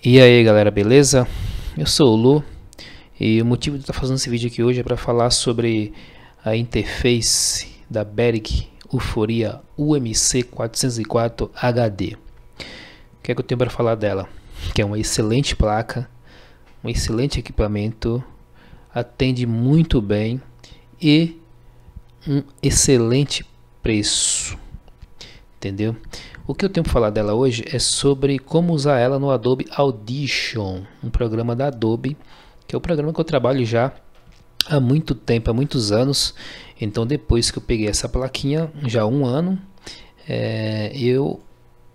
E aí galera, beleza? Eu sou o Lu e o motivo de estar fazendo esse vídeo aqui hoje é para falar sobre a interface da Behrick Uforia UMC 404 HD. O que é que eu tenho para falar dela? Que é uma excelente placa, um excelente equipamento, atende muito bem e um excelente preço entendeu? O que eu tenho para falar dela hoje é sobre como usar ela no Adobe Audition, um programa da Adobe, que é o programa que eu trabalho já há muito tempo, há muitos anos. Então depois que eu peguei essa plaquinha, já há um ano, é, eu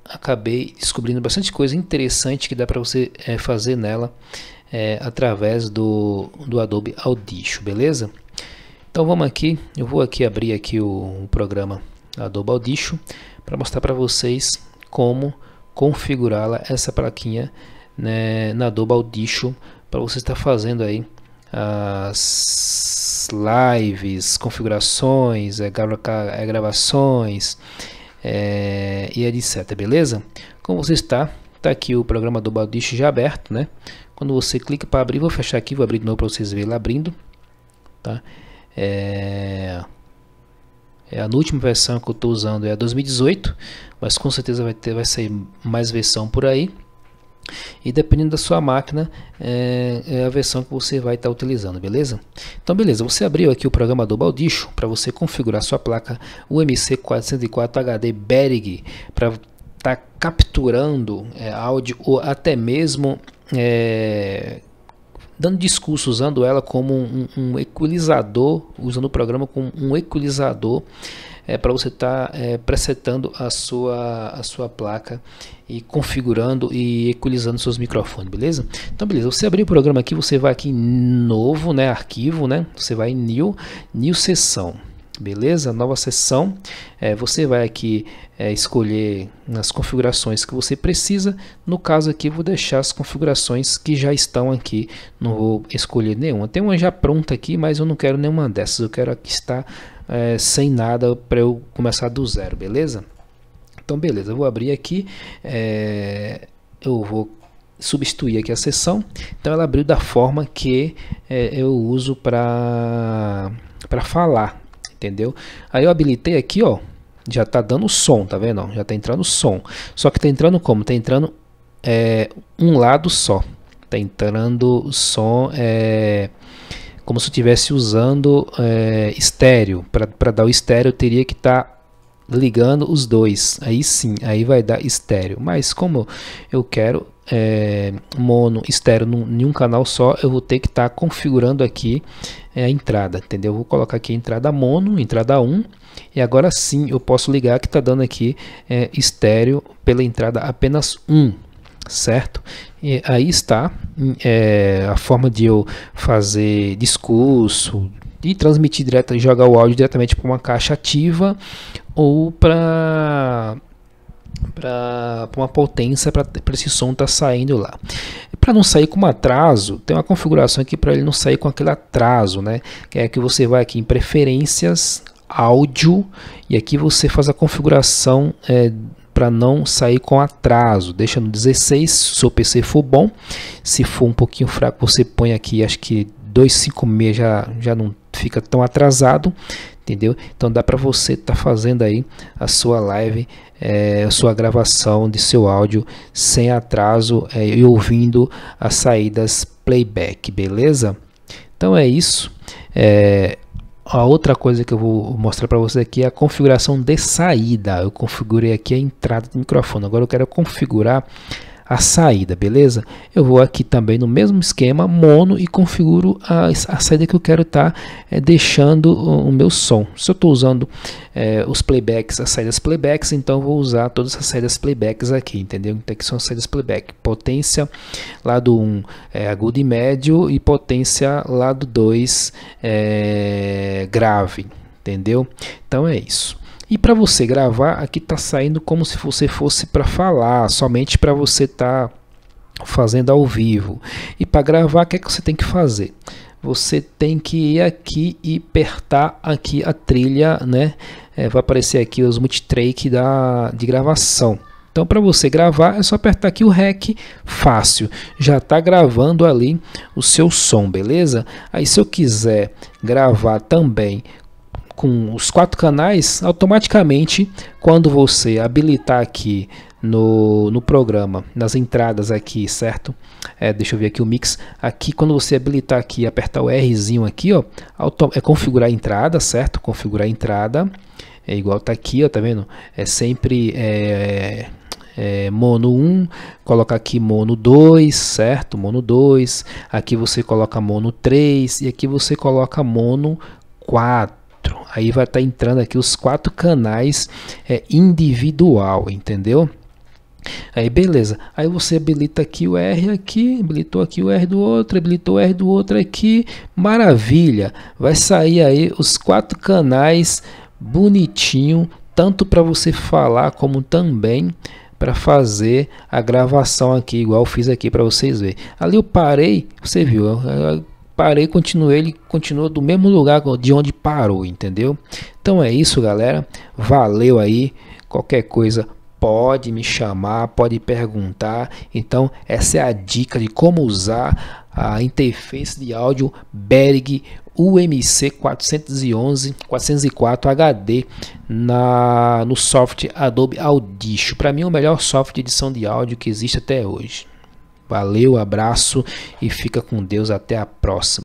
acabei descobrindo bastante coisa interessante que dá para você é, fazer nela é, através do, do Adobe Audition, beleza? Então vamos aqui, eu vou aqui abrir aqui o, o programa na Adobe para mostrar para vocês como configurá-la essa plaquinha né, na Adobe para você estar fazendo aí as lives, configurações, é, é gravações é, e etc. Beleza? Como você está? Está aqui o programa do já aberto, né? Quando você clica para abrir, vou fechar aqui, vou abrir de novo para vocês verem ele abrindo, tá? É... É, a última versão que eu estou usando é a 2018, mas com certeza vai, ter, vai sair mais versão por aí. E dependendo da sua máquina, é, é a versão que você vai estar tá utilizando, beleza? Então, beleza, você abriu aqui o programador Baldicho para você configurar sua placa UMC404 HD Berig para estar tá capturando é, áudio ou até mesmo é, dando discurso, usando ela como um, um equalizador, usando o programa como um equalizador é, para você estar tá, é, presetando a sua, a sua placa e configurando e equalizando seus microfones, beleza? Então, beleza, você abrir o programa aqui, você vai aqui em novo, né, arquivo, né, você vai em new, new sessão, Beleza? Nova sessão. É, você vai aqui é, escolher as configurações que você precisa. No caso aqui, vou deixar as configurações que já estão aqui. Não vou escolher nenhuma. Tem uma já pronta aqui, mas eu não quero nenhuma dessas. Eu quero aqui estar é, sem nada para eu começar do zero, beleza? Então, beleza. Eu vou abrir aqui. É, eu vou substituir aqui a sessão. Então, ela abriu da forma que é, eu uso para para falar, entendeu? Aí eu habilitei aqui, ó, já tá dando som, tá vendo? já tá entrando som. Só que tá entrando como? Tá entrando é, um lado só. Tá entrando som é, como se eu estivesse usando é, estéreo. Para dar o estéreo eu teria que estar tá ligando os dois. Aí sim, aí vai dar estéreo. Mas como eu quero é, mono, estéreo num, em um canal só, eu vou ter que estar tá configurando aqui é, a entrada, entendeu? vou colocar aqui a entrada mono, entrada 1, e agora sim eu posso ligar que está dando aqui é, estéreo pela entrada apenas 1, certo? E aí está é, a forma de eu fazer discurso, e transmitir direto, jogar o áudio diretamente para uma caixa ativa ou para para uma potência para esse som estar tá saindo lá. Para não sair com atraso, tem uma configuração aqui para ele não sair com aquele atraso, né? Que é que você vai aqui em preferências, áudio e aqui você faz a configuração é, para não sair com atraso, deixa no 16 se o seu PC for bom, se for um pouquinho fraco você põe aqui acho que 256 já, já não fica tão atrasado, entendeu? Então dá para você estar tá fazendo aí a sua live, é, a sua gravação de seu áudio sem atraso é, e ouvindo as saídas playback, beleza? Então é isso. É, a outra coisa que eu vou mostrar para você aqui é a configuração de saída. Eu configurei aqui a entrada do microfone. Agora eu quero configurar a saída, beleza? Eu vou aqui também no mesmo esquema, mono, e configuro a, a saída que eu quero estar tá, é, deixando o, o, meu som. Se eu estou usando é, os playbacks, as saídas playbacks, então vou usar todas as saídas playbacks aqui, entendeu? Então aqui são as saídas playback, potência lado 1 um, é, agudo e médio e potência lado 2 é, grave, entendeu? Então é isso. E para você gravar, aqui está saindo como se você fosse para falar, somente para você estar tá fazendo ao vivo. E para gravar, o que, é que você tem que fazer? Você tem que ir aqui e apertar aqui a trilha, né? É, vai aparecer aqui os multitrack da de gravação. Então, para você gravar, é só apertar aqui o REC fácil. Já está gravando ali o seu som, beleza? Aí, se eu quiser gravar também com os quatro canais, automaticamente quando você habilitar aqui no, no programa, nas entradas aqui, certo? É, deixa eu ver aqui o mix. Aqui, quando você habilitar aqui, apertar o Rzinho aqui, ó, é configurar a entrada, certo? Configurar a entrada, é igual tá aqui, ó, tá vendo? É sempre é, é, é mono 1, coloca aqui mono 2, certo? Mono 2, aqui você coloca mono 3 e aqui você coloca mono 4 aí vai estar tá entrando aqui os quatro canais é, individual, entendeu? Aí beleza, aí você habilita aqui o R aqui, habilitou aqui o R do outro, habilitou o R do outro aqui, maravilha! Vai sair aí os quatro canais bonitinho, tanto para você falar como também para fazer a gravação aqui, igual eu fiz aqui para vocês verem. Ali eu parei, você viu, eu parei, continuei, ele continua do mesmo lugar de onde parou, entendeu? Então é isso, galera. Valeu aí. Qualquer coisa pode me chamar, pode perguntar. Então essa é a dica de como usar a interface de áudio Berg UMC 411 404 HD na no software Adobe Audition. Para mim é o melhor software de edição de áudio que existe até hoje. Valeu, abraço e fica com Deus até a próxima.